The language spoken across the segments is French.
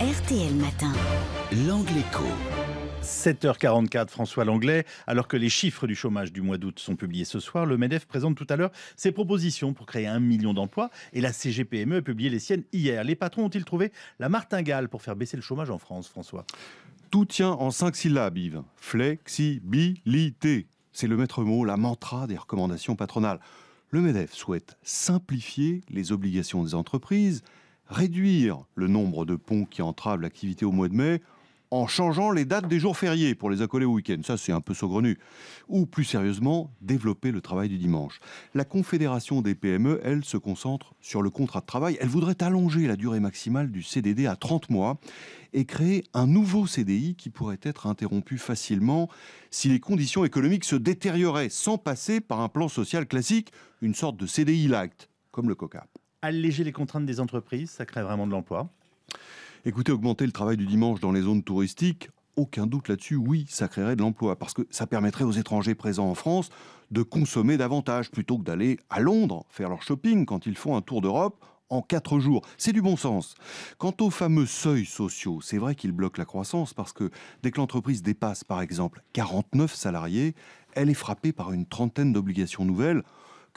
RTL Matin. co. 7h44, François Langlais. Alors que les chiffres du chômage du mois d'août sont publiés ce soir, le MEDEF présente tout à l'heure ses propositions pour créer un million d'emplois et la CGPME a publié les siennes hier. Les patrons ont-ils trouvé la martingale pour faire baisser le chômage en France, François Tout tient en cinq syllabes, Yves. Flexibilité. C'est le maître mot, la mantra des recommandations patronales. Le MEDEF souhaite simplifier les obligations des entreprises réduire le nombre de ponts qui entravent l'activité au mois de mai en changeant les dates des jours fériés pour les accoler au week-end. Ça, c'est un peu saugrenu. Ou plus sérieusement, développer le travail du dimanche. La Confédération des PME, elle, se concentre sur le contrat de travail. Elle voudrait allonger la durée maximale du CDD à 30 mois et créer un nouveau CDI qui pourrait être interrompu facilement si les conditions économiques se détérioraient sans passer par un plan social classique, une sorte de CDI lacte comme le coCAP alléger les contraintes des entreprises, ça crée vraiment de l'emploi. Écoutez, augmenter le travail du dimanche dans les zones touristiques, aucun doute là-dessus, oui, ça créerait de l'emploi, parce que ça permettrait aux étrangers présents en France de consommer davantage, plutôt que d'aller à Londres faire leur shopping quand ils font un tour d'Europe en quatre jours. C'est du bon sens. Quant aux fameux seuils sociaux, c'est vrai qu'ils bloquent la croissance parce que dès que l'entreprise dépasse par exemple 49 salariés, elle est frappée par une trentaine d'obligations nouvelles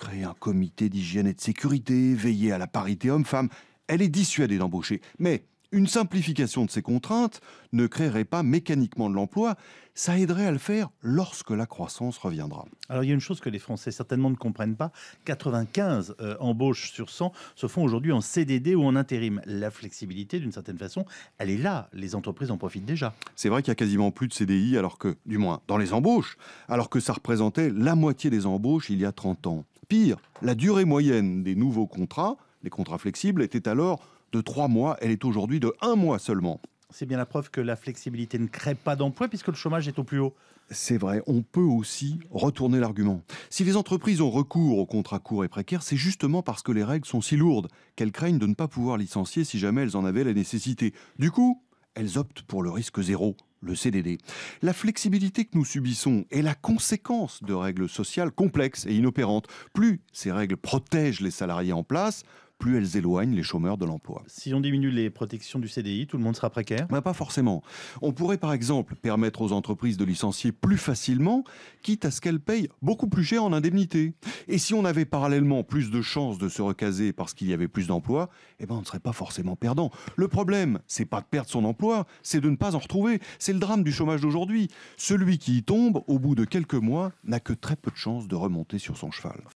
créer un comité d'hygiène et de sécurité, veiller à la parité homme-femme, elle est dissuadée d'embaucher. Mais une simplification de ces contraintes ne créerait pas mécaniquement de l'emploi, ça aiderait à le faire lorsque la croissance reviendra. Alors il y a une chose que les Français certainement ne comprennent pas, 95 euh, embauches sur 100 se font aujourd'hui en CDD ou en intérim. La flexibilité d'une certaine façon, elle est là, les entreprises en profitent déjà. C'est vrai qu'il y a quasiment plus de CDI alors que, du moins dans les embauches, alors que ça représentait la moitié des embauches il y a 30 ans. Pire, la durée moyenne des nouveaux contrats, les contrats flexibles, était alors de trois mois, elle est aujourd'hui de un mois seulement. C'est bien la preuve que la flexibilité ne crée pas d'emploi puisque le chômage est au plus haut. C'est vrai, on peut aussi retourner l'argument. Si les entreprises ont recours aux contrats courts et précaires, c'est justement parce que les règles sont si lourdes qu'elles craignent de ne pas pouvoir licencier si jamais elles en avaient la nécessité. Du coup, elles optent pour le risque zéro, le CDD. La flexibilité que nous subissons est la conséquence de règles sociales complexes et inopérantes. Plus ces règles protègent les salariés en place, plus elles éloignent les chômeurs de l'emploi. Si on diminue les protections du CDI, tout le monde sera précaire ben, Pas forcément. On pourrait par exemple permettre aux entreprises de licencier plus facilement, quitte à ce qu'elles payent beaucoup plus cher en indemnité. Et si on avait parallèlement plus de chances de se recaser parce qu'il y avait plus d'emplois, eh ben on ne serait pas forcément perdant. Le problème, c'est pas de perdre son emploi, c'est de ne pas en retrouver. C'est le drame du chômage d'aujourd'hui. Celui qui y tombe, au bout de quelques mois, n'a que très peu de chances de remonter sur son cheval.